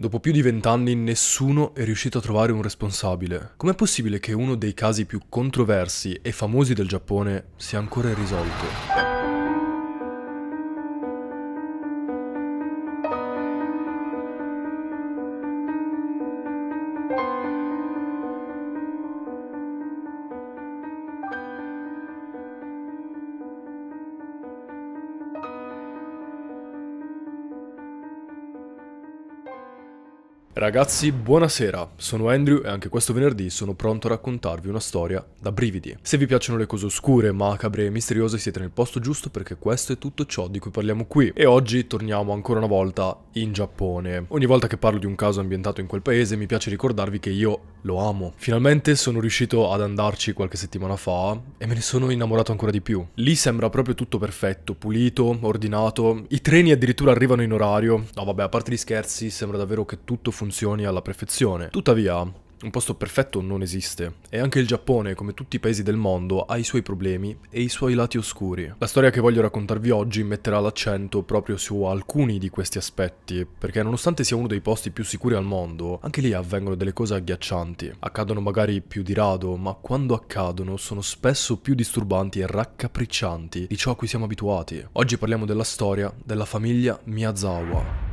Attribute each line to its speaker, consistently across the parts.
Speaker 1: Dopo più di vent'anni nessuno è riuscito a trovare un responsabile. Com'è possibile che uno dei casi più controversi e famosi del Giappone sia ancora irrisolto? Ragazzi, buonasera, sono Andrew e anche questo venerdì sono pronto a raccontarvi una storia da brividi. Se vi piacciono le cose oscure, macabre e misteriose siete nel posto giusto perché questo è tutto ciò di cui parliamo qui e oggi torniamo ancora una volta in Giappone. Ogni volta che parlo di un caso ambientato in quel paese mi piace ricordarvi che io lo amo. Finalmente sono riuscito ad andarci qualche settimana fa e me ne sono innamorato ancora di più. Lì sembra proprio tutto perfetto, pulito, ordinato, i treni addirittura arrivano in orario. No vabbè, a parte gli scherzi, sembra davvero che tutto funzioni funzioni alla perfezione. Tuttavia, un posto perfetto non esiste e anche il Giappone, come tutti i paesi del mondo, ha i suoi problemi e i suoi lati oscuri. La storia che voglio raccontarvi oggi metterà l'accento proprio su alcuni di questi aspetti, perché nonostante sia uno dei posti più sicuri al mondo, anche lì avvengono delle cose agghiaccianti. Accadono magari più di rado, ma quando accadono sono spesso più disturbanti e raccapriccianti di ciò a cui siamo abituati. Oggi parliamo della storia della famiglia Miyazawa.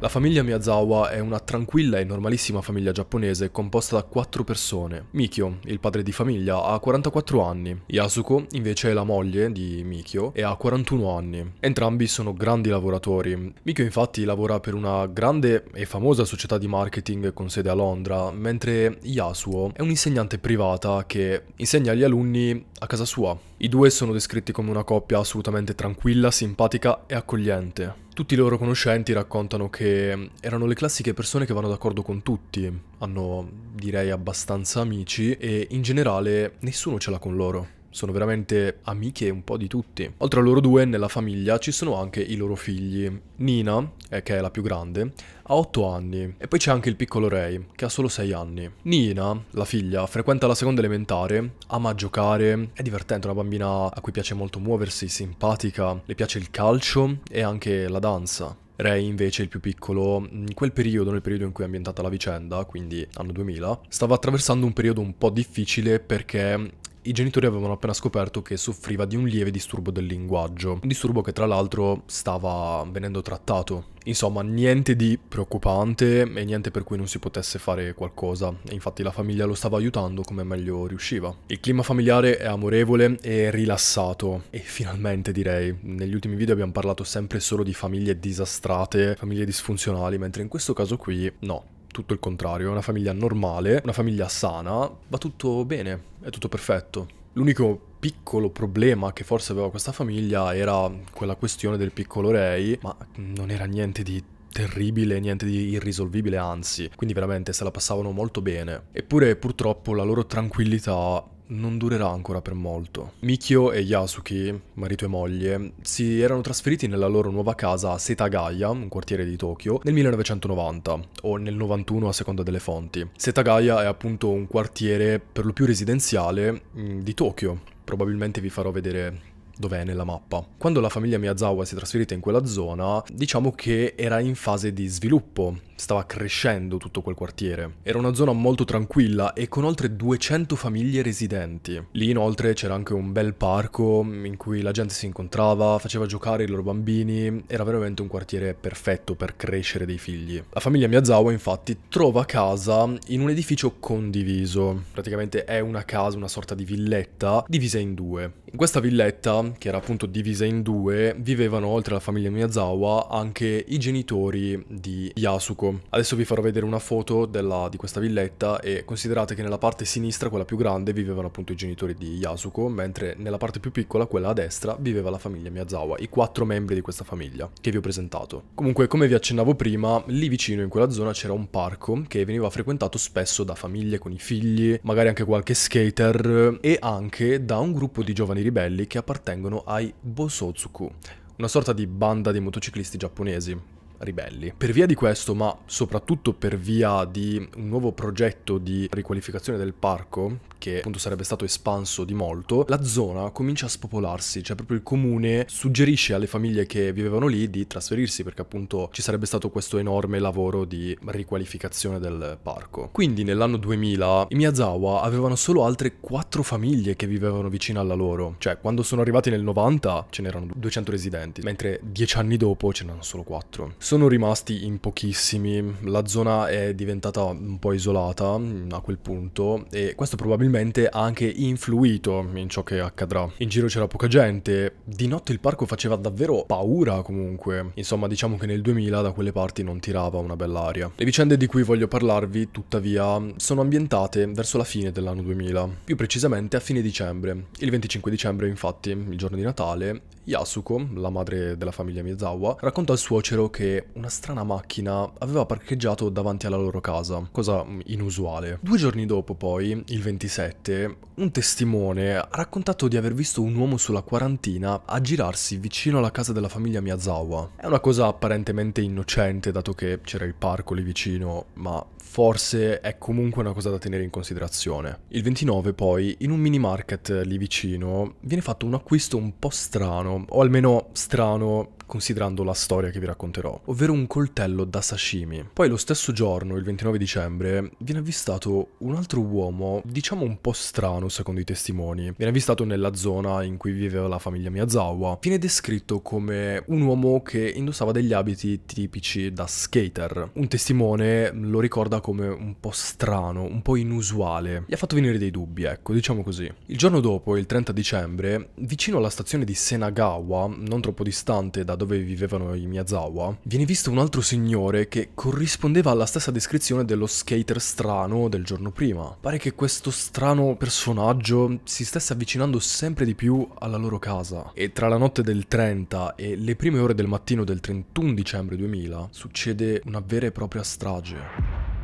Speaker 1: La famiglia Miyazawa è una tranquilla e normalissima famiglia giapponese composta da quattro persone. Mikio, il padre di famiglia, ha 44 anni. Yasuko, invece, è la moglie di Mikio e ha 41 anni. Entrambi sono grandi lavoratori. Mikio, infatti, lavora per una grande e famosa società di marketing con sede a Londra, mentre Yasuo è un'insegnante privata che insegna agli alunni a casa sua. I due sono descritti come una coppia assolutamente tranquilla, simpatica e accogliente. Tutti i loro conoscenti raccontano che mm, erano le classiche persone che vanno d'accordo con tutti, hanno direi abbastanza amici e in generale nessuno ce l'ha con loro sono veramente amiche un po' di tutti. Oltre a loro due, nella famiglia ci sono anche i loro figli. Nina, eh, che è la più grande, ha 8 anni e poi c'è anche il piccolo Ray, che ha solo 6 anni. Nina, la figlia, frequenta la seconda elementare, ama giocare, è divertente, è una bambina a cui piace molto muoversi, simpatica, le piace il calcio e anche la danza. Ray invece, il più piccolo, in quel periodo, nel periodo in cui è ambientata la vicenda, quindi anno 2000, stava attraversando un periodo un po' difficile perché i genitori avevano appena scoperto che soffriva di un lieve disturbo del linguaggio, un disturbo che tra l'altro stava venendo trattato. Insomma, niente di preoccupante e niente per cui non si potesse fare qualcosa, infatti la famiglia lo stava aiutando come meglio riusciva. Il clima familiare è amorevole e rilassato, e finalmente direi. Negli ultimi video abbiamo parlato sempre solo di famiglie disastrate, famiglie disfunzionali, mentre in questo caso qui no, tutto il contrario, è una famiglia normale, una famiglia sana, va tutto bene, è tutto perfetto. L'unico piccolo problema che forse aveva questa famiglia era quella questione del piccolo Ray, ma non era niente di terribile, niente di irrisolvibile, anzi, quindi veramente se la passavano molto bene. Eppure purtroppo la loro tranquillità non durerà ancora per molto. Mikio e Yasuki, marito e moglie, si erano trasferiti nella loro nuova casa a Setagaya, un quartiere di Tokyo, nel 1990 o nel 91 a seconda delle fonti. Setagaya è appunto un quartiere per lo più residenziale mm, di Tokyo. Probabilmente vi farò vedere dov'è nella mappa. Quando la famiglia Miyazawa si è trasferita in quella zona, diciamo che era in fase di sviluppo, stava crescendo tutto quel quartiere. Era una zona molto tranquilla e con oltre 200 famiglie residenti. Lì inoltre c'era anche un bel parco in cui la gente si incontrava, faceva giocare i loro bambini, era veramente un quartiere perfetto per crescere dei figli. La famiglia Miyazawa infatti trova casa in un edificio condiviso, praticamente è una casa, una sorta di villetta divisa in due. In questa villetta, che era appunto divisa in due, vivevano oltre alla famiglia Miyazawa anche i genitori di Yasuko bianco. Adesso vi farò vedere una foto della, di questa villetta e considerate che nella parte sinistra, quella più grande, vivevano appunto i genitori di Yasuko, mentre nella parte più piccola, quella a destra, viveva la famiglia Miyazawa, i quattro membri di questa famiglia che vi ho presentato. Comunque, come vi accennavo prima, lì vicino in quella zona c'era un parco che veniva frequentato spesso da famiglie con i figli, magari anche qualche skater e anche da un gruppo di giovani ribelli che appartengono ai Bosotsuku. una sorta di banda di motociclisti giapponesi, ribelli. Per via di questo, ma soprattutto per via di un nuovo progetto di riqualificazione del parco, che appunto sarebbe stato espanso di molto, la zona comincia a spopolarsi, cioè proprio il comune suggerisce alle famiglie che vivevano lì di trasferirsi perché appunto ci sarebbe stato questo enorme lavoro di riqualificazione del parco. Quindi nell'anno 2000 i Miyazawa avevano solo altre 4 famiglie che vivevano vicino alla loro, cioè quando sono arrivati nel 90 ce n'erano 200 residenti, mentre 10 anni dopo ce n'erano solo 4. Sono rimasti in pochissimi, la zona è diventata un po' isolata mm, a quel punto e questo probabilmente ha anche influito in ciò che accadrà. In giro c'era poca gente, di notte il parco faceva davvero paura comunque, insomma diciamo che nel 2000 da quelle parti non tirava una bella aria. Le vicende di cui voglio parlarvi tuttavia sono ambientate verso la fine dell'anno 2000, più precisamente a fine dicembre. Il 25 dicembre infatti, il giorno di Natale, Yasuko, la madre della famiglia Miyazawa, racconta al suocero che una strana macchina aveva parcheggiato davanti alla loro casa, cosa inusuale. Due giorni dopo poi, il 27, un testimone ha raccontato di aver visto un uomo sulla quarantina aggirarsi vicino alla casa della famiglia Miyazawa. È una cosa apparentemente innocente dato che c'era il parco lì vicino, ma forse è comunque una cosa da tenere in considerazione. Il 29 poi, in un mini market lì vicino, viene fatto un acquisto un po' strano o almeno strano considerando la storia che vi racconterò, ovvero un coltello da sashimi. Poi lo stesso giorno, il 29 dicembre, viene avvistato un altro uomo, diciamo un po' strano secondo i testimoni. Viene avvistato nella zona in cui viveva la famiglia Miyazawa. Viene descritto come un uomo che indossava degli abiti tipici da skater. Un testimone lo ricorda come un po' strano, un po' inusuale. Gli ha fatto venire dei dubbi, ecco, diciamo così. Il giorno dopo, il 30 dicembre, vicino alla stazione di Senagawa, non troppo distante da dove vivevano i Miyazawa, viene visto un altro signore che corrispondeva alla stessa descrizione dello skater strano del giorno prima. Pare che questo strano personaggio si stesse avvicinando sempre di più alla loro casa e tra la notte del 30 e le prime ore del mattino del 31 dicembre 2000 succede una vera e propria strage.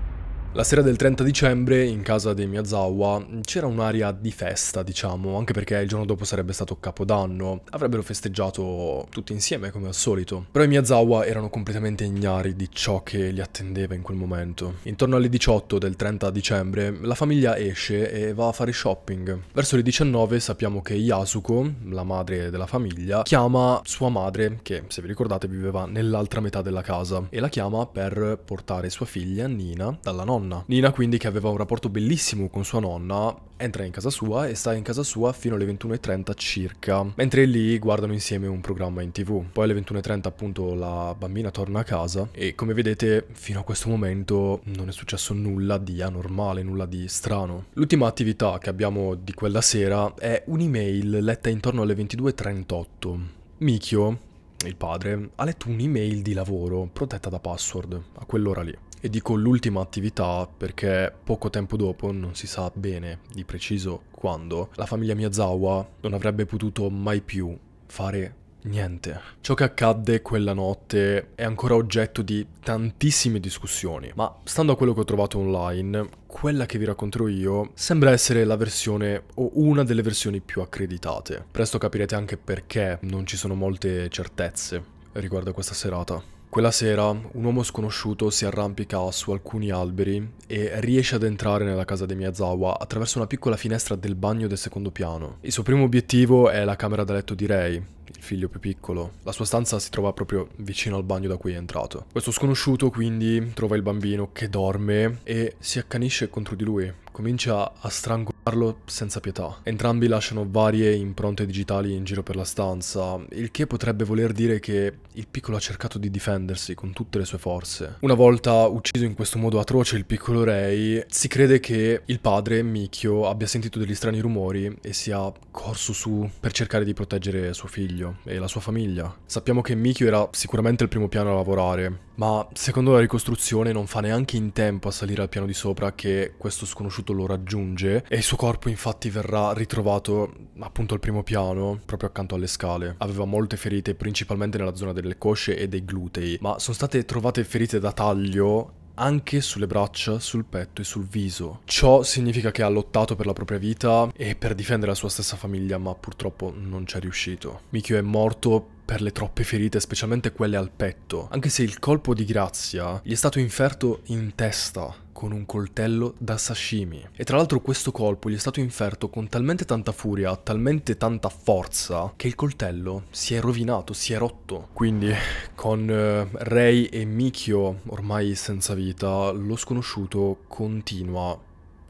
Speaker 1: La sera del 30 dicembre in casa dei Miyazawa c'era un'aria di festa, diciamo, anche perché il giorno dopo sarebbe stato Capodanno, avrebbero festeggiato tutti insieme come al solito. Però i Miyazawa erano completamente ignari di ciò che li attendeva in quel momento. Intorno alle 18 del 30 dicembre la famiglia esce e va a fare shopping. Verso le 19 sappiamo che Yasuko, la madre della famiglia, chiama sua madre, che se vi ricordate viveva nell'altra metà della casa, e la chiama per portare sua figlia Nina dalla nonna nonna. Nina quindi che aveva un rapporto bellissimo con sua nonna entra in casa sua e sta in casa sua fino alle 21.30 circa, mentre lì guardano insieme un programma in tv. Poi alle 21.30 appunto la bambina torna a casa e come vedete fino a questo momento non è successo nulla di anormale, nulla di strano. L'ultima attività che abbiamo di quella sera è un'email letta intorno alle 22.38. Mikio, il padre, ha letto un'email di lavoro protetta da password a quell'ora lì. E dico l'ultima attività perché poco tempo dopo, non si sa bene di preciso quando, la famiglia Miyazawa non avrebbe potuto mai più fare Niente. Ciò che accadde quella notte è ancora oggetto di tantissime discussioni, ma stando a quello che ho trovato online, quella che vi racconterò io sembra essere la versione o una delle versioni più accreditate. Presto capirete anche perché non ci sono molte certezze riguardo a questa serata. Quella sera un uomo sconosciuto si arrampica su alcuni alberi e riesce ad entrare nella casa di Miyazawa attraverso una piccola finestra del bagno del secondo piano. Il suo primo obiettivo è la camera da letto di Rei, il figlio più piccolo. La sua stanza si trova proprio vicino al bagno da cui è entrato. Questo sconosciuto quindi trova il bambino che dorme e si accanisce contro di lui. Comincia a strangolarlo senza pietà. Entrambi lasciano varie impronte digitali in giro per la stanza, il che potrebbe voler dire che il piccolo ha cercato di difendersi con tutte le sue forze. Una volta ucciso in questo modo atroce il piccolo Ray, si crede che il padre, Mikio, abbia sentito degli strani rumori e sia corso su per cercare di proteggere suo figlio figlio e la sua famiglia. Sappiamo che Mikio era sicuramente il primo piano a lavorare, ma secondo la ricostruzione non fa neanche in tempo a salire al piano di sopra che questo sconosciuto lo raggiunge e il suo corpo infatti verrà ritrovato appunto al primo piano, proprio accanto alle scale. Aveva molte ferite principalmente nella zona delle cosce e dei glutei, ma sono state trovate ferite da taglio anche sulle braccia, sul petto e sul viso. Ciò significa che ha lottato per la propria vita e per difendere la sua stessa famiglia, ma purtroppo non ci è riuscito. Mikio è morto per le troppe ferite, specialmente quelle al petto, anche se il colpo di grazia gli è stato inferto in testa con un coltello da sashimi. E tra l'altro questo colpo gli è stato inferto con talmente tanta furia, talmente tanta forza, che il coltello si è rovinato, si è rotto. Quindi con eh, Rei e Mikio ormai senza vita, lo sconosciuto continua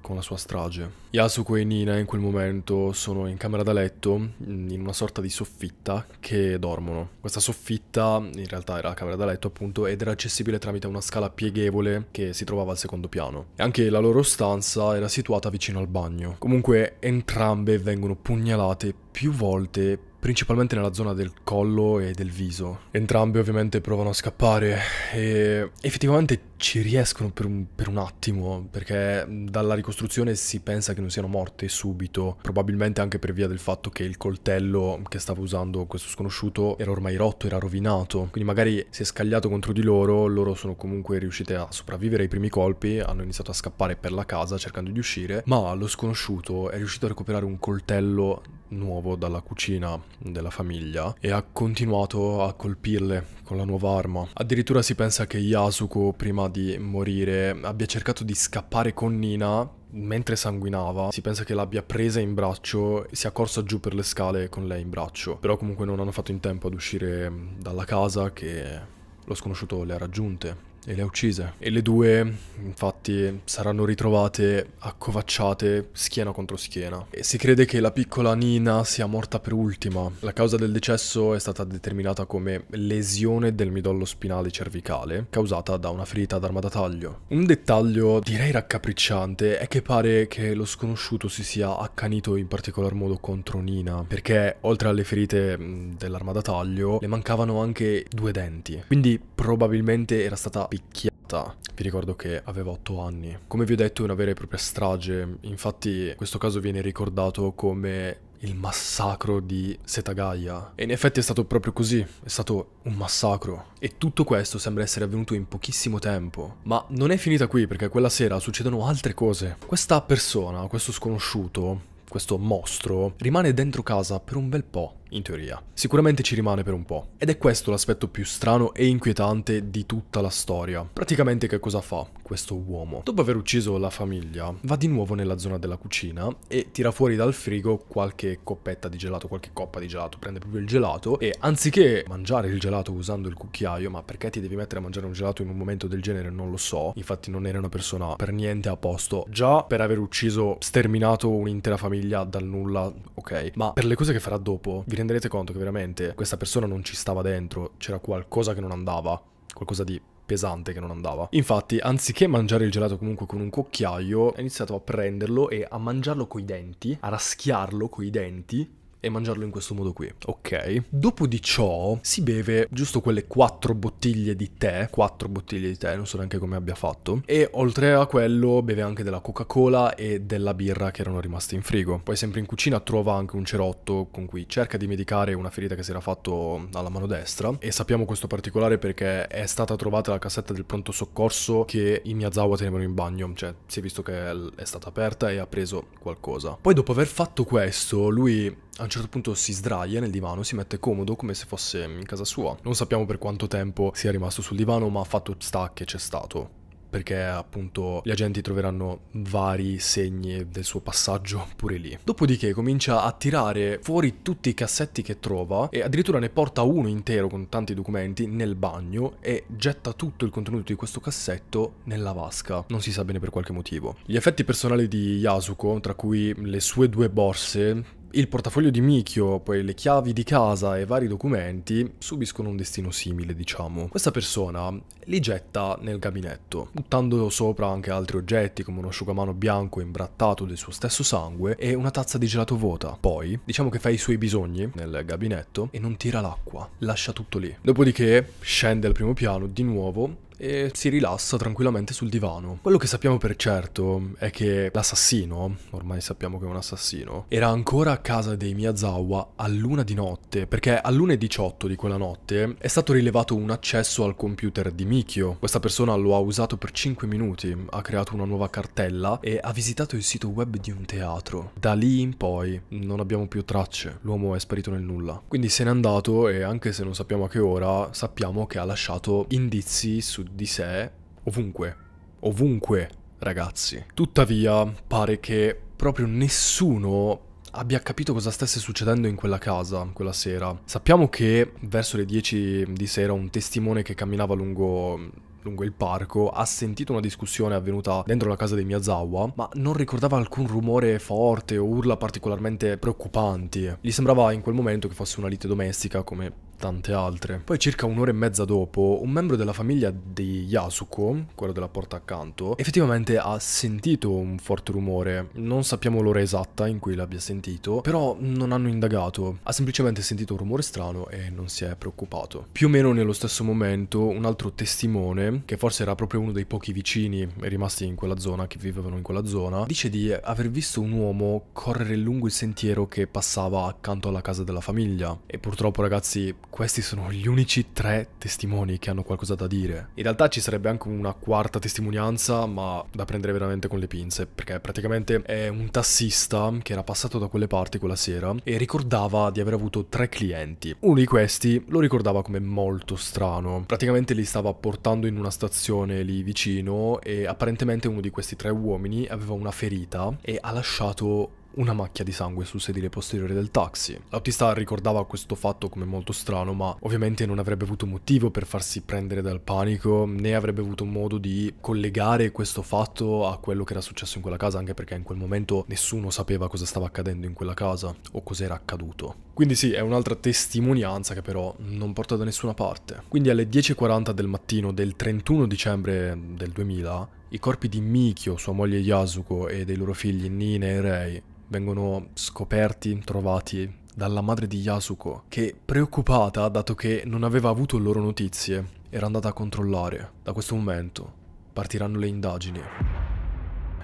Speaker 1: con la sua strage. Yasuko e Nina in quel momento sono in camera da letto, in una sorta di soffitta, che dormono. Questa soffitta in realtà era la camera da letto appunto ed era accessibile tramite una scala pieghevole che si trovava al secondo piano. E anche la loro stanza era situata vicino al bagno. Comunque entrambe vengono pugnalate più volte principalmente nella zona del collo e del viso. Entrambe ovviamente provano a scappare e effettivamente ci riescono per un, per un, attimo, perché dalla ricostruzione si pensa che non siano morte subito, probabilmente anche per via del fatto che il coltello che stava usando questo sconosciuto era ormai rotto, era rovinato, quindi magari si è scagliato contro di loro, loro sono comunque riuscite a sopravvivere ai primi colpi, hanno iniziato a scappare per la casa cercando di uscire, ma lo sconosciuto è riuscito a recuperare un coltello nuovo dalla cucina della famiglia e ha continuato a colpirle con la nuova arma. Addirittura si pensa che Yasuko prima di morire, abbia cercato di scappare con Nina mentre sanguinava, si pensa che l'abbia presa in braccio, e sia accorsa giù per le scale con lei in braccio. Però comunque non hanno fatto in tempo ad uscire dalla casa che lo sconosciuto le ha raggiunte e le ha uccise. E le due, infatti, saranno ritrovate accovacciate schiena contro schiena. E si crede che la piccola Nina sia morta per ultima. La causa del decesso è stata determinata come lesione del midollo spinale cervicale, causata da una ferita d'arma da taglio. Un dettaglio direi raccapricciante è che pare che lo sconosciuto si sia accanito in particolar modo contro Nina, perché oltre alle ferite dell'arma da taglio le mancavano anche due denti. Quindi probabilmente era stata picchiata. Vi ricordo che aveva 8 anni. Come vi ho detto è una vera e propria strage, infatti questo caso viene ricordato come il massacro di Setagaya. E in effetti è stato proprio così, è stato un massacro. E tutto questo sembra essere avvenuto in pochissimo tempo. Ma non è finita qui perché quella sera succedono altre cose. Questa persona, questo sconosciuto, questo mostro, rimane dentro casa per un bel po', in teoria. Sicuramente ci rimane per un po'. Ed è questo l'aspetto più strano e inquietante di tutta la storia. Praticamente che cosa fa? questo uomo. Dopo aver ucciso la famiglia, va di nuovo nella zona della cucina e tira fuori dal frigo qualche coppetta di gelato, qualche coppa di gelato, prende proprio il gelato e anziché mangiare il gelato usando il cucchiaio, ma perché ti devi mettere a mangiare un gelato in un momento del genere non lo so, infatti non era una persona per niente a posto, già per aver ucciso, sterminato un'intera famiglia dal nulla, ok, ma per le cose che farà dopo vi renderete conto che veramente questa persona non ci stava dentro, c'era qualcosa che non andava, qualcosa di pesante che non andava. Infatti, anziché mangiare il gelato comunque con un cucchiaio, ho iniziato a prenderlo e a mangiarlo coi denti, a raschiarlo coi denti e mangiarlo in questo modo qui. Ok. Dopo di ciò si beve giusto quelle quattro bottiglie di tè, Quattro bottiglie di tè, non so neanche come abbia fatto, e oltre a quello beve anche della Coca-Cola e della birra che erano rimaste in frigo. Poi sempre in cucina trova anche un cerotto con cui cerca di medicare una ferita che si era fatto alla mano destra e sappiamo questo particolare perché è stata trovata la cassetta del pronto soccorso che i Miyazawa tenevano in bagno, cioè si è visto che è stata aperta e ha preso qualcosa. Poi dopo aver fatto questo, lui a un certo punto si sdraia nel divano, si mette comodo come se fosse in casa sua. Non sappiamo per quanto tempo sia rimasto sul divano, ma fatto sta che c'è stato perché appunto gli agenti troveranno vari segni del suo passaggio pure lì. Dopodiché comincia a tirare fuori tutti i cassetti che trova e addirittura ne porta uno intero con tanti documenti nel bagno e getta tutto il contenuto di questo cassetto nella vasca, non si sa bene per qualche motivo. Gli effetti personali di Yasuko, tra cui le sue due borse, il portafoglio di Mikio, poi le chiavi di casa e vari documenti subiscono un destino simile, diciamo. Questa persona li getta nel gabinetto, buttando sopra anche altri oggetti come uno asciugamano bianco imbrattato del suo stesso sangue e una tazza di gelato vuota. Poi, diciamo che fa i suoi bisogni nel gabinetto e non tira l'acqua, lascia tutto lì. Dopodiché scende al primo piano di nuovo e si rilassa tranquillamente sul divano. Quello che sappiamo per certo è che l'assassino, ormai sappiamo che è un assassino, era ancora a casa dei Miyazawa a luna di notte, perché a luna 18 di quella notte è stato rilevato un accesso al computer di Mikio. Questa persona lo ha usato per 5 minuti, ha creato una nuova cartella e ha visitato il sito web di un teatro. Da lì in poi non abbiamo più tracce, l'uomo è sparito nel nulla. Quindi se n'è andato e anche se non sappiamo a che ora, sappiamo che ha lasciato indizi su su di sé ovunque, ovunque ragazzi. Tuttavia pare che proprio nessuno abbia capito cosa stesse succedendo in quella casa quella sera. Sappiamo che verso le 10 di sera un testimone che camminava lungo, lungo il parco ha sentito una discussione avvenuta dentro la casa dei Miyazawa, ma non ricordava alcun rumore forte o urla particolarmente preoccupanti. Gli sembrava in quel momento che fosse una lite domestica come tante altre. Poi circa un'ora e mezza dopo, un membro della famiglia di Yasuko, quello della porta accanto, effettivamente ha sentito un forte rumore. Non sappiamo l'ora esatta in cui l'abbia sentito, però non hanno indagato. Ha semplicemente sentito un rumore strano e non si è preoccupato. Più o meno nello stesso momento, un altro testimone, che forse era proprio uno dei pochi vicini rimasti in quella zona, che vivevano in quella zona, dice di aver visto un uomo correre lungo il sentiero che passava accanto alla casa della famiglia. E purtroppo ragazzi questi sono gli unici tre testimoni che hanno qualcosa da dire. In realtà ci sarebbe anche una quarta testimonianza, ma da prendere veramente con le pinze, perché praticamente è un tassista che era passato da quelle parti quella sera e ricordava di aver avuto tre clienti. Uno di questi lo ricordava come molto strano. Praticamente li stava portando in una stazione lì vicino e apparentemente uno di questi tre uomini aveva una ferita e ha lasciato una macchia di sangue sul sedile posteriore del taxi. L'autista ricordava questo fatto come molto strano, ma ovviamente non avrebbe avuto motivo per farsi prendere dal panico, né avrebbe avuto modo di collegare questo fatto a quello che era successo in quella casa, anche perché in quel momento nessuno sapeva cosa stava accadendo in quella casa o cos'era accaduto. Quindi sì, è un'altra testimonianza che però non porta da nessuna parte. Quindi alle 10.40 del mattino del 31 dicembre del 2000, i corpi di Mikio, sua moglie Yasuko e dei loro figli Nina e Rei vengono scoperti, trovati dalla madre di Yasuko, che preoccupata, dato che non aveva avuto loro notizie, era andata a controllare. Da questo momento partiranno le indagini.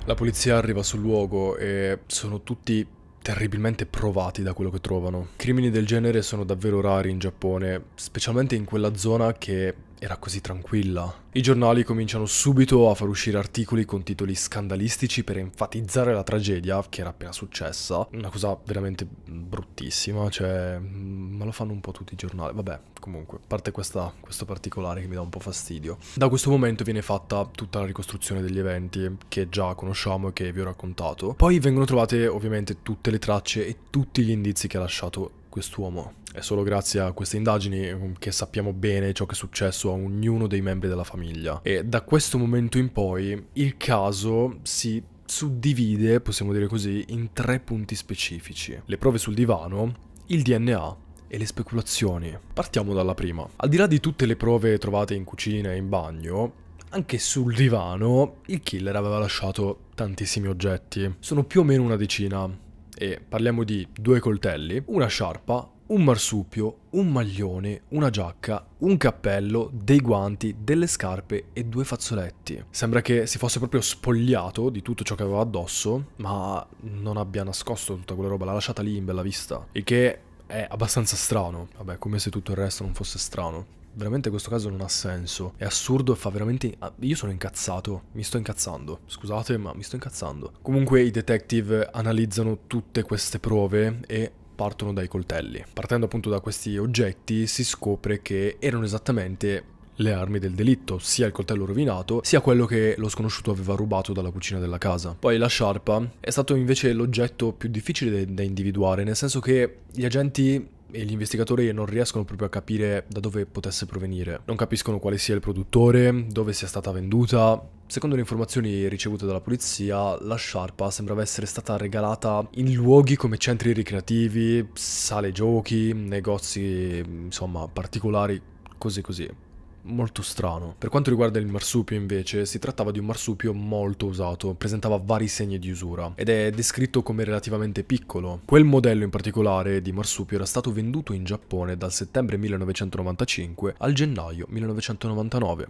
Speaker 1: La polizia arriva sul luogo e sono tutti terribilmente provati da quello che trovano. Crimini del genere sono davvero rari in Giappone, specialmente in quella zona che era così tranquilla. I giornali cominciano subito a far uscire articoli con titoli scandalistici per enfatizzare la tragedia che era appena successa. Una cosa veramente bruttissima, cioè... ma mm, lo fanno un po' tutti i giornali. Vabbè, comunque, a parte questa, questo particolare che mi dà un po' fastidio. Da questo momento viene fatta tutta la ricostruzione degli eventi che già conosciamo e che vi ho raccontato. Poi vengono trovate ovviamente tutte le tracce e tutti gli indizi che ha lasciato quest'uomo. È solo grazie a queste indagini mm, che sappiamo bene ciò che è successo a ognuno dei membri della famiglia. E da questo momento in poi il caso si suddivide, possiamo dire così, in tre punti specifici. Le prove sul divano, il DNA e le speculazioni. Partiamo dalla prima. Al di là di tutte le prove trovate in cucina e in bagno, anche sul divano il killer aveva lasciato tantissimi oggetti. Sono più o meno una decina. E parliamo di due coltelli, una sciarpa, un marsupio, un maglione, una giacca, un cappello, dei guanti, delle scarpe e due fazzoletti. Sembra che si fosse proprio spogliato di tutto ciò che aveva addosso, ma non abbia nascosto tutta quella roba, l'ha lasciata lì in bella vista. Il che è abbastanza strano. Vabbè, come se tutto il resto non fosse strano. Veramente questo caso non ha senso. È assurdo e fa veramente... Ah, io sono incazzato. Mi sto incazzando. Scusate, ma mi sto incazzando. Comunque i detective analizzano tutte queste prove e partono dai coltelli. Partendo appunto da questi oggetti si scopre che erano esattamente le armi del delitto, sia il coltello rovinato, sia quello che lo sconosciuto aveva rubato dalla cucina della casa. Poi la sciarpa è stato invece l'oggetto più difficile da individuare, nel senso che gli agenti e gli investigatori non riescono proprio a capire da dove potesse provenire. Non capiscono quale sia il produttore, dove sia stata venduta. Secondo le informazioni ricevute dalla polizia, la sciarpa sembrava essere stata regalata in luoghi come centri ricreativi, sale giochi, negozi, insomma, particolari, cose così molto strano. Per quanto riguarda il marsupio invece, si trattava di un marsupio molto usato, presentava vari segni di usura ed è descritto come relativamente piccolo. Quel modello in particolare di marsupio era stato venduto in Giappone dal settembre 1995 al gennaio 1999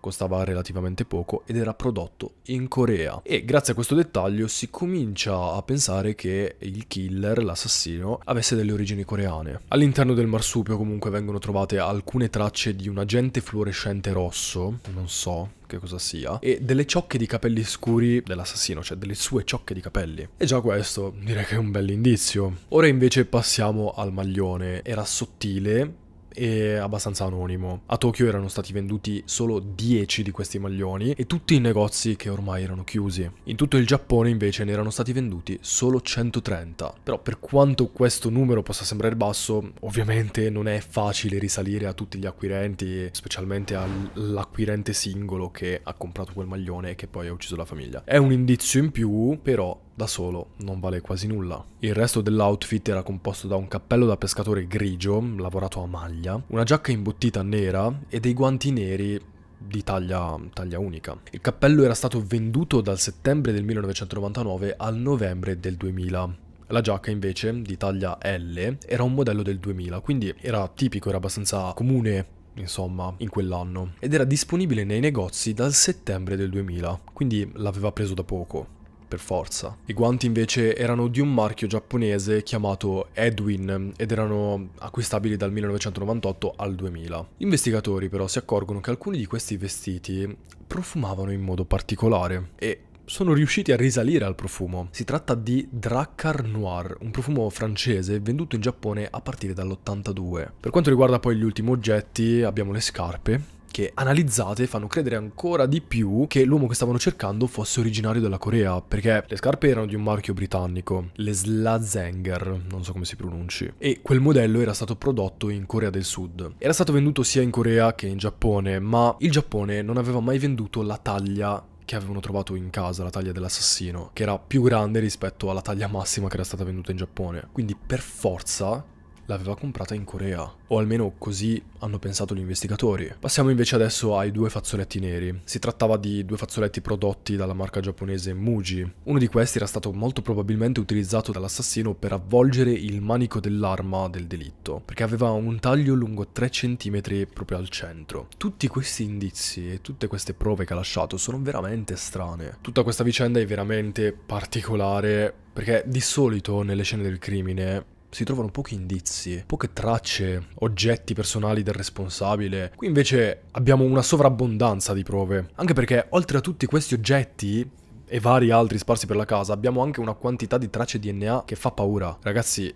Speaker 1: costava relativamente poco ed era prodotto in Corea. E grazie a questo dettaglio si comincia a pensare che il killer, l'assassino, avesse delle origini coreane. All'interno del marsupio comunque vengono trovate alcune tracce di un agente fluorescente rosso, non so che cosa sia, e delle ciocche di capelli scuri dell'assassino, cioè delle sue ciocche di capelli. E già questo direi che è un bel indizio. Ora invece passiamo al maglione. Era sottile, e abbastanza anonimo. A Tokyo erano stati venduti solo 10 di questi maglioni e tutti i negozi che ormai erano chiusi. In tutto il Giappone invece ne erano stati venduti solo 130. Però per quanto questo numero possa sembrare basso, ovviamente non è facile risalire a tutti gli acquirenti, specialmente all'acquirente singolo che ha comprato quel maglione e che poi ha ucciso la famiglia. È un indizio in più, però da solo non vale quasi nulla. Il resto dell'outfit era composto da un cappello da pescatore grigio, lavorato a maglia, una giacca imbottita nera e dei guanti neri di taglia, taglia, unica. Il cappello era stato venduto dal settembre del 1999 al novembre del 2000. La giacca invece, di taglia L, era un modello del 2000, quindi era tipico, era abbastanza comune insomma, in quell'anno, ed era disponibile nei negozi dal settembre del 2000, quindi l'aveva preso da poco per forza. I guanti invece erano di un marchio giapponese chiamato Edwin ed erano acquistabili dal 1998 al 2000. Gli investigatori però si accorgono che alcuni di questi vestiti profumavano in modo particolare e sono riusciti a risalire al profumo. Si tratta di Drakkar Noir, un profumo francese venduto in Giappone a partire dall'82. Per quanto riguarda poi gli ultimi oggetti, abbiamo le scarpe, che analizzate fanno credere ancora di più che l'uomo che stavano cercando fosse originario della Corea, perché le scarpe erano di un marchio britannico, le Slazenger, non so come si pronunci, e quel modello era stato prodotto in Corea del Sud. Era stato venduto sia in Corea che in Giappone, ma il Giappone non aveva mai venduto la taglia che avevano trovato in casa, la taglia dell'assassino, che era più grande rispetto alla taglia massima che era stata venduta in Giappone. Quindi per forza l'aveva comprata in Corea, o almeno così hanno pensato gli investigatori. Passiamo invece adesso ai due fazzoletti neri. Si trattava di due fazzoletti prodotti dalla marca giapponese Muji. Uno di questi era stato molto probabilmente utilizzato dall'assassino per avvolgere il manico dell'arma del delitto, perché aveva un taglio lungo 3 cm proprio al centro. Tutti questi indizi e tutte queste prove che ha lasciato sono veramente strane. Tutta questa vicenda è veramente particolare perché di solito nelle scene del crimine si trovano pochi indizi, poche tracce, oggetti personali del responsabile. Qui invece abbiamo una sovrabbondanza di prove, anche perché oltre a tutti questi oggetti e vari altri sparsi per la casa, abbiamo anche una quantità di tracce DNA che fa paura. Ragazzi,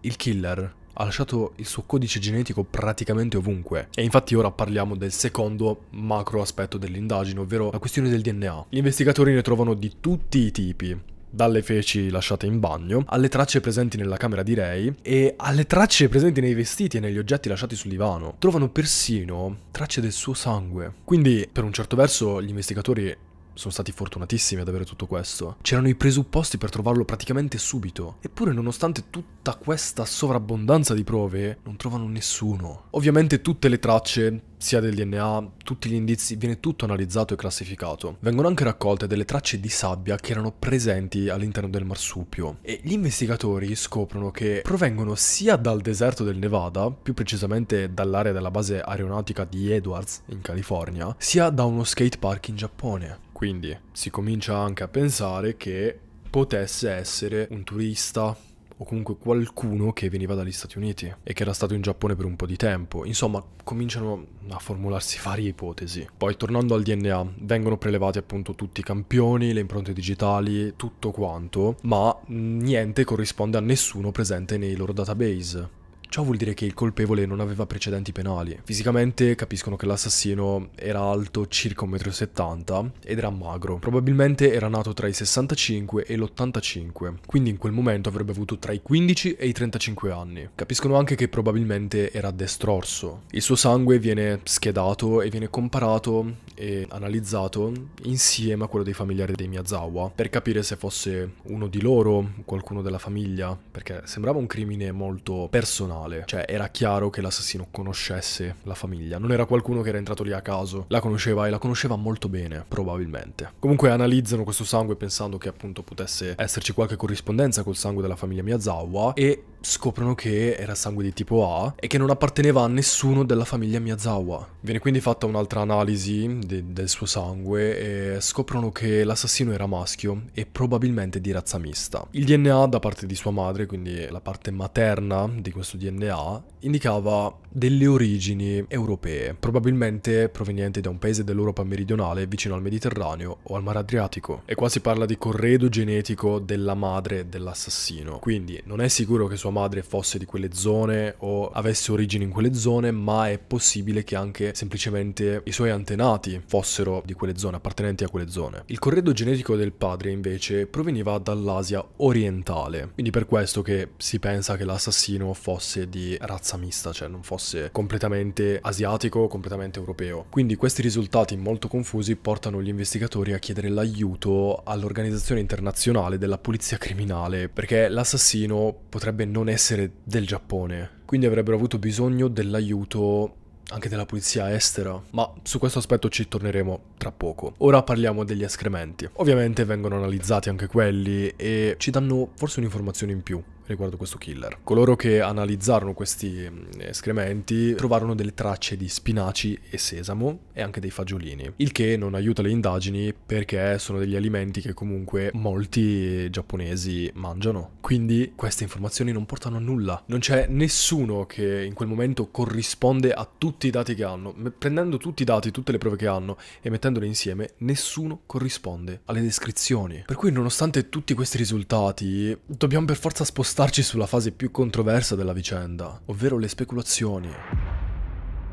Speaker 1: il killer ha lasciato il suo codice genetico praticamente ovunque. E infatti ora parliamo del secondo macro aspetto dell'indagine, ovvero la questione del DNA. Gli investigatori ne trovano di tutti i tipi, dalle feci lasciate in bagno, alle tracce presenti nella camera di Ray e alle tracce presenti nei vestiti e negli oggetti lasciati sul divano. Trovano persino tracce del suo sangue. Quindi, per un certo verso, gli investigatori sono stati fortunatissimi ad avere tutto questo. C'erano i presupposti per trovarlo praticamente subito. Eppure, nonostante tutta questa sovrabbondanza di prove, non trovano nessuno. Ovviamente tutte le tracce, sia del DNA, tutti gli indizi, viene tutto analizzato e classificato. Vengono anche raccolte delle tracce di sabbia che erano presenti all'interno del marsupio. E gli investigatori scoprono che provengono sia dal deserto del Nevada, più precisamente dall'area della base aeronautica di Edwards, in California, sia da uno skate park in Giappone. Quindi si comincia anche a pensare che potesse essere un turista o comunque qualcuno che veniva dagli Stati Uniti e che era stato in Giappone per un po' di tempo. Insomma, cominciano a formularsi varie ipotesi. Poi tornando al DNA, vengono prelevati appunto tutti i campioni, le impronte digitali, tutto quanto, ma niente corrisponde a nessuno presente nei loro database. Ciò vuol dire che il colpevole non aveva precedenti penali. Fisicamente capiscono che l'assassino era alto circa 1,70 m ed era magro. Probabilmente era nato tra i 65 e l'85, quindi in quel momento avrebbe avuto tra i 15 e i 35 anni. Capiscono anche che probabilmente era destrorso. Il suo sangue viene schedato e viene comparato e analizzato insieme a quello dei familiari dei Miyazawa per capire se fosse uno di loro, qualcuno della famiglia, perché sembrava un crimine molto personale banale. Cioè, era chiaro che l'assassino conoscesse la famiglia. Non era qualcuno che era entrato lì a caso. La conosceva e la conosceva molto bene, probabilmente. Comunque analizzano questo sangue pensando che appunto potesse esserci qualche corrispondenza col sangue della famiglia Miyazawa e scoprono che era sangue di tipo A e che non apparteneva a nessuno della famiglia Miyazawa. Viene quindi fatta un'altra analisi de del suo sangue e scoprono che l'assassino era maschio e probabilmente di razza mista. Il DNA da parte di sua madre, quindi la parte materna di questo DNA, indicava delle origini europee, probabilmente provenienti da un paese dell'Europa meridionale vicino al Mediterraneo o al Mar Adriatico. E qua si parla di corredo genetico della madre dell'assassino, quindi non è sicuro che sua madre madre fosse di quelle zone o avesse origini in quelle zone, ma è possibile che anche semplicemente i suoi antenati fossero di quelle zone, appartenenti a quelle zone. Il corredo genetico del padre invece proveniva dall'Asia orientale, quindi per questo che si pensa che l'assassino fosse di razza mista, cioè non fosse completamente asiatico, completamente europeo. Quindi questi risultati molto confusi portano gli investigatori a chiedere l'aiuto all'organizzazione internazionale della polizia criminale, perché l'assassino potrebbe non non essere del Giappone, quindi avrebbero avuto bisogno dell'aiuto anche della polizia estera, ma su questo aspetto ci torneremo tra poco. Ora parliamo degli escrementi. Ovviamente vengono analizzati anche quelli e ci danno forse un'informazione in più riguardo questo killer. Coloro che analizzarono questi mm, escrementi trovarono delle tracce di spinaci e sesamo e anche dei fagiolini, il che non aiuta le indagini perché sono degli alimenti che comunque molti giapponesi mangiano. Quindi queste informazioni non portano a nulla. Non c'è nessuno che in quel momento corrisponde a tutti i dati che hanno. Prendendo tutti i dati, tutte le prove che hanno e mettendole insieme, nessuno corrisponde alle descrizioni. Per cui nonostante tutti questi risultati, dobbiamo per forza spostare spostarci sulla fase più controversa della vicenda, ovvero le speculazioni.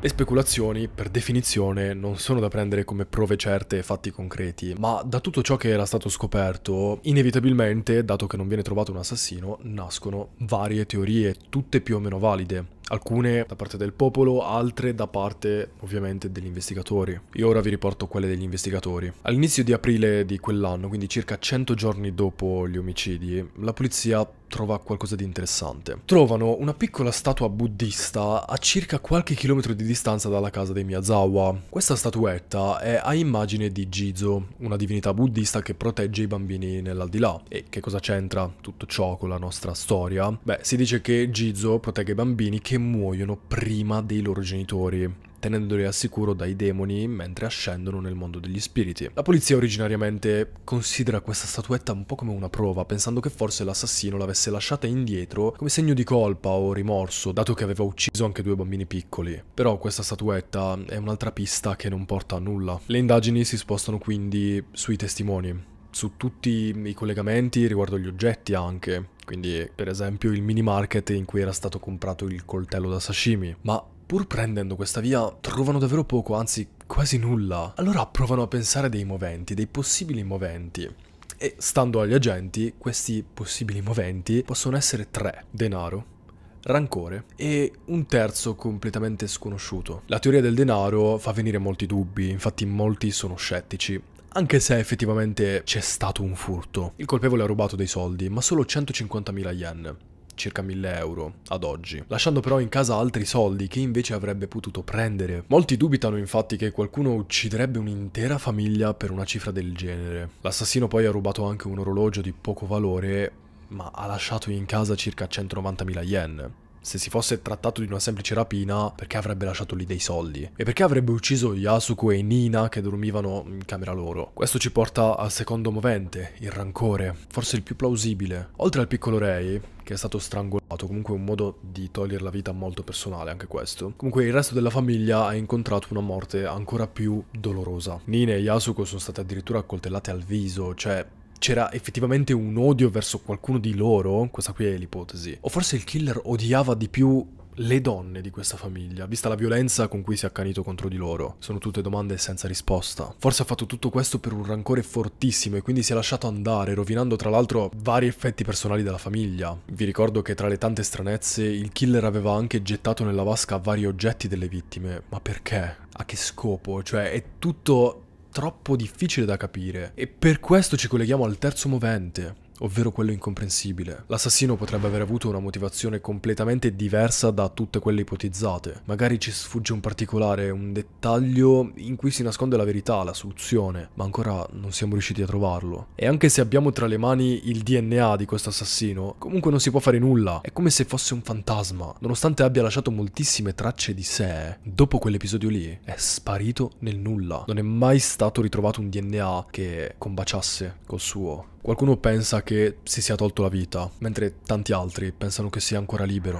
Speaker 1: Le speculazioni, per definizione, non sono da prendere come prove certe e fatti concreti, ma da tutto ciò che era stato scoperto, inevitabilmente, dato che non viene trovato un assassino, nascono varie teorie, tutte più o meno valide alcune da parte del popolo, altre da parte ovviamente degli investigatori. Io ora vi riporto quelle degli investigatori. All'inizio di aprile di quell'anno, quindi circa 100 giorni dopo gli omicidi, la polizia trova qualcosa di interessante. Trovano una piccola statua buddista a circa qualche chilometro di distanza dalla casa dei Miyazawa. Questa statuetta è a immagine di Jizo, una divinità buddista che protegge i bambini nell'aldilà. E che cosa c'entra tutto ciò con la nostra storia? Beh, si dice che Jizo protegge i bambini che che muoiono prima dei loro genitori tenendoli al sicuro dai demoni mentre ascendono nel mondo degli spiriti. La polizia originariamente considera questa statuetta un po' come una prova, pensando che forse l'assassino l'avesse lasciata indietro come segno di colpa o rimorso, dato che aveva ucciso anche due bambini piccoli. Però questa statuetta è un'altra pista che non porta a nulla. Le indagini si spostano quindi sui testimoni, su tutti i collegamenti riguardo gli oggetti anche, quindi per esempio il mini market in cui era stato comprato il coltello da sashimi. Ma pur prendendo questa via trovano davvero poco, anzi quasi nulla. Allora provano a pensare dei moventi, dei possibili moventi. E stando agli agenti, questi possibili moventi possono essere tre. Denaro, rancore e un terzo completamente sconosciuto. La teoria del denaro fa venire molti dubbi, infatti molti sono scettici anche se effettivamente c'è stato un furto. Il colpevole ha rubato dei soldi, ma solo 150.000 yen circa 1000 euro ad oggi, lasciando però in casa altri soldi che invece avrebbe potuto prendere. Molti dubitano infatti che qualcuno ucciderebbe un'intera famiglia per una cifra del genere. L'assassino poi ha rubato anche un orologio di poco valore, ma ha lasciato in casa circa 190.000 yen se si fosse trattato di una semplice rapina, perché avrebbe lasciato lì dei soldi? E perché avrebbe ucciso Yasuko e Nina che dormivano in camera loro? Questo ci porta al secondo movente, il rancore, forse il più plausibile. Oltre al piccolo Rei, che è stato strangolato, comunque un modo di togliere la vita molto personale anche questo. Comunque il resto della famiglia ha incontrato una morte ancora più dolorosa. Nina e Yasuko sono state addirittura accoltellate al viso, cioè c'era effettivamente un odio verso qualcuno di loro, questa qui è l'ipotesi, o forse il killer odiava di più le donne di questa famiglia, vista la violenza con cui si è accanito contro di loro. Sono tutte domande senza risposta. Forse ha fatto tutto questo per un rancore fortissimo e quindi si è lasciato andare, rovinando tra l'altro vari effetti personali della famiglia. Vi ricordo che tra le tante stranezze il killer aveva anche gettato nella vasca vari oggetti delle vittime. Ma perché? A che scopo? Cioè è tutto troppo difficile da capire e per questo ci colleghiamo al terzo movente, ovvero quello incomprensibile. L'assassino potrebbe aver avuto una motivazione completamente diversa da tutte quelle ipotizzate. Magari ci sfugge un particolare, un dettaglio in cui si nasconde la verità, la soluzione, ma ancora non siamo riusciti a trovarlo. E anche se abbiamo tra le mani il DNA di questo assassino, comunque non si può fare nulla, è come se fosse un fantasma. Nonostante abbia lasciato moltissime tracce di sé, dopo quell'episodio lì è sparito nel nulla. Non è mai stato ritrovato un DNA che combaciasse col suo. Qualcuno pensa che si sia tolto la vita, mentre tanti altri pensano che sia ancora libero.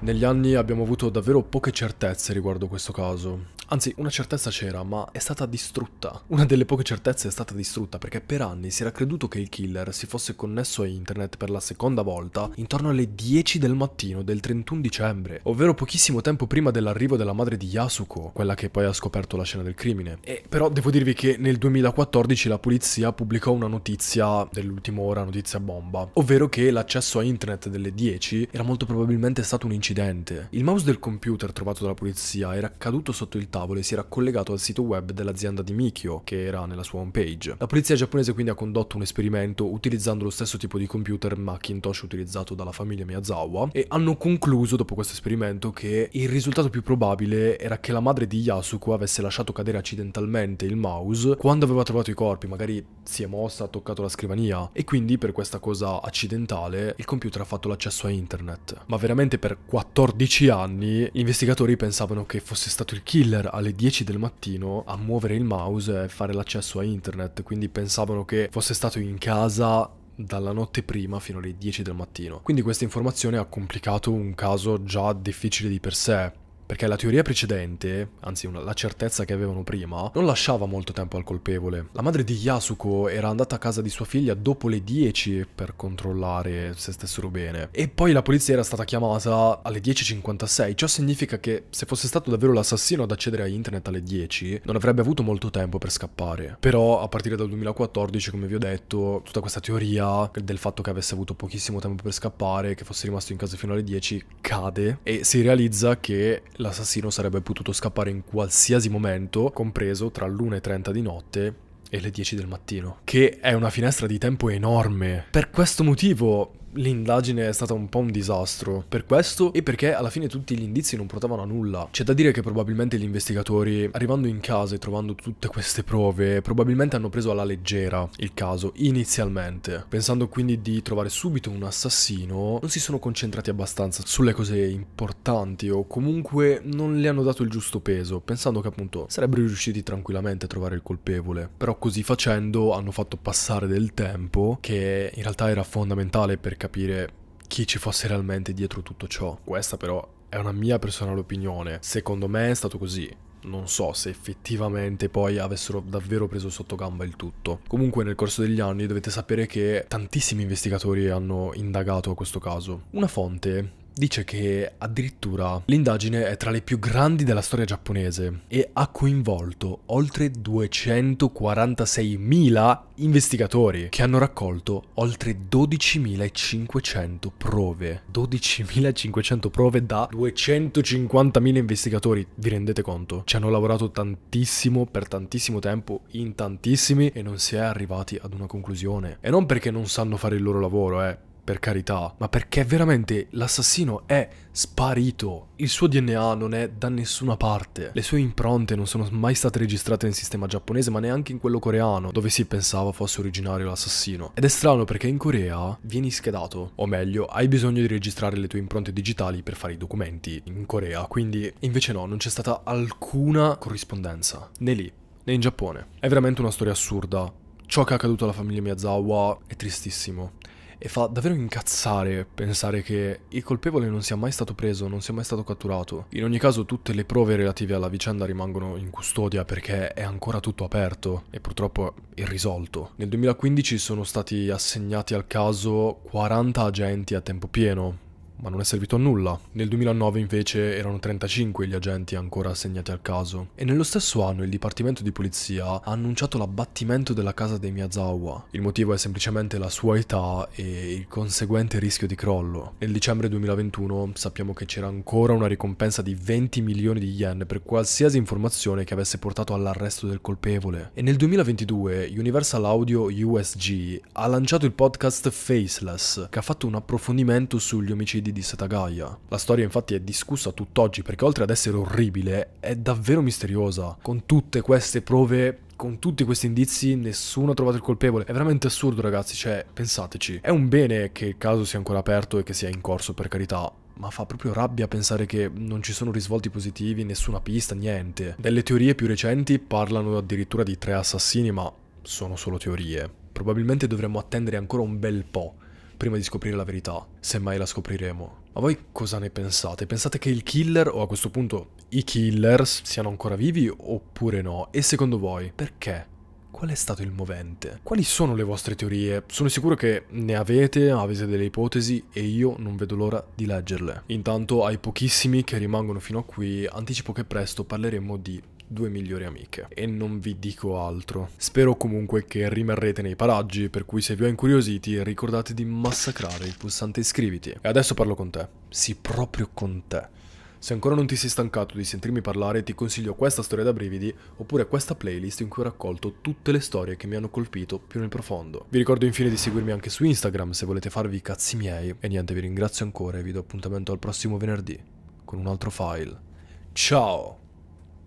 Speaker 1: Negli anni abbiamo avuto davvero poche certezze riguardo questo caso Anzi, una certezza c'era, ma è stata distrutta. Una delle poche certezze è stata distrutta perché per anni si era creduto che il killer si fosse connesso a internet per la seconda volta intorno alle 10 del mattino del 31 dicembre, ovvero pochissimo tempo prima dell'arrivo della madre di Yasuko, quella che poi ha scoperto la scena del crimine. E però devo dirvi che nel 2014 la polizia pubblicò una notizia dell'ultima ora, notizia bomba, ovvero che l'accesso a internet delle 10 era molto probabilmente stato un incidente. Il mouse del computer trovato dalla polizia era caduto sotto il tavolo e si era collegato al sito web dell'azienda di Mikio, che era nella sua homepage. La polizia giapponese quindi ha condotto un esperimento utilizzando lo stesso tipo di computer Macintosh utilizzato dalla famiglia Miyazawa e hanno concluso dopo questo esperimento che il risultato più probabile era che la madre di Yasuko avesse lasciato cadere accidentalmente il mouse quando aveva trovato i corpi, magari si è mossa, ha toccato la scrivania e quindi per questa cosa accidentale il computer ha fatto l'accesso a internet. Ma veramente per 14 anni gli investigatori pensavano che fosse stato il killer alle 10 del mattino a muovere il mouse e fare l'accesso a internet, quindi pensavano che fosse stato in casa dalla notte prima fino alle 10 del mattino. Quindi questa informazione ha complicato un caso già difficile di per sé perché la teoria precedente, anzi una, la certezza che avevano prima, non lasciava molto tempo al colpevole. La madre di Yasuko era andata a casa di sua figlia dopo le 10 per controllare se stessero bene e poi la polizia era stata chiamata alle 10.56, ciò significa che se fosse stato davvero l'assassino ad accedere a internet alle 10 non avrebbe avuto molto tempo per scappare. Però a partire dal 2014, come vi ho detto, tutta questa teoria del fatto che avesse avuto pochissimo tempo per scappare, che fosse rimasto in casa fino alle 10, cade e si realizza che l'assassino sarebbe potuto scappare in qualsiasi momento, compreso tra l'1.30 di notte e le 10 del mattino, che è una finestra di tempo enorme. Per questo motivo l'indagine è stata un po' un disastro. Per questo e perché alla fine tutti gli indizi non portavano a nulla. C'è da dire che probabilmente gli investigatori, arrivando in casa e trovando tutte queste prove, probabilmente hanno preso alla leggera il caso inizialmente. Pensando quindi di trovare subito un assassino, non si sono concentrati abbastanza sulle cose importanti o comunque non le hanno dato il giusto peso, pensando che appunto sarebbero riusciti tranquillamente a trovare il colpevole. Però così facendo hanno fatto passare del tempo che in realtà era fondamentale perché capire chi ci fosse realmente dietro tutto ciò. Questa però è una mia personale opinione. Secondo me è stato così. Non so se effettivamente poi avessero davvero preso sotto gamba il tutto. Comunque nel corso degli anni dovete sapere che tantissimi investigatori hanno indagato a questo caso. Una fonte dice che addirittura l'indagine è tra le più grandi della storia giapponese e ha coinvolto oltre 246.000 investigatori che hanno raccolto oltre 12.500 prove. 12.500 prove da 250.000 investigatori, vi rendete conto? Ci hanno lavorato tantissimo per tantissimo tempo in tantissimi e non si è arrivati ad una conclusione. E non perché non sanno fare il loro lavoro, eh, per carità, ma perché veramente l'assassino è sparito. Il suo DNA non è da nessuna parte. Le sue impronte non sono mai state registrate nel sistema giapponese, ma neanche in quello coreano, dove si pensava fosse originario l'assassino. Ed è strano perché in Corea vieni schedato, o meglio, hai bisogno di registrare le tue impronte digitali per fare i documenti in Corea, quindi invece no, non c'è stata alcuna corrispondenza, né lì né in Giappone. È veramente una storia assurda. Ciò che è accaduto alla famiglia Miyazawa è tristissimo. E fa davvero incazzare pensare che il colpevole non sia mai stato preso, non sia mai stato catturato. In ogni caso tutte le prove relative alla vicenda rimangono in custodia perché è ancora tutto aperto e purtroppo irrisolto. Nel 2015 sono stati assegnati al caso 40 agenti a tempo pieno, ma non è servito a nulla. Nel 2009 invece erano 35 gli agenti ancora assegnati al caso. E nello stesso anno il Dipartimento di Polizia ha annunciato l'abbattimento della casa dei Miyazawa. Il motivo è semplicemente la sua età e il conseguente rischio di crollo. Nel dicembre 2021 sappiamo che c'era ancora una ricompensa di 20 milioni di yen per qualsiasi informazione che avesse portato all'arresto del colpevole. E nel 2022 Universal Audio USG ha lanciato il podcast Faceless, che ha fatto un approfondimento sugli omicidi omicidi di Setagaya. La storia infatti è discussa tutt'oggi perché oltre ad essere orribile è davvero misteriosa, con tutte queste prove con tutti questi indizi nessuno ha trovato il colpevole. È veramente assurdo ragazzi, cioè pensateci. È un bene che il caso sia ancora aperto e che sia in corso per carità, ma fa proprio rabbia pensare che non ci sono risvolti positivi, nessuna pista, niente. Delle teorie più recenti parlano addirittura di tre assassini, ma sono solo teorie. Probabilmente dovremmo attendere ancora un bel po' prima di scoprire la verità, semmai la scopriremo. Ma voi cosa ne pensate? Pensate che il killer, o a questo punto i killers, siano ancora vivi oppure no? E secondo voi, perché? Qual è stato il movente? Quali sono le vostre teorie? Sono sicuro che ne avete, avete delle ipotesi e io non vedo l'ora di leggerle. Intanto ai pochissimi che rimangono fino a qui anticipo che presto parleremo di due migliori amiche. E non vi dico altro. Spero comunque che rimarrete nei paraggi, per cui se vi ho incuriositi ricordate di massacrare il pulsante iscriviti. E adesso parlo con te. Sì, proprio con te. Se ancora non ti sei stancato di sentirmi parlare, ti consiglio questa storia da brividi oppure questa playlist in cui ho raccolto tutte le storie che mi hanno colpito più nel profondo. Vi ricordo infine di seguirmi anche su Instagram se volete farvi i cazzi miei. E niente, vi ringrazio ancora e vi do appuntamento al prossimo venerdì con un altro file. Ciao!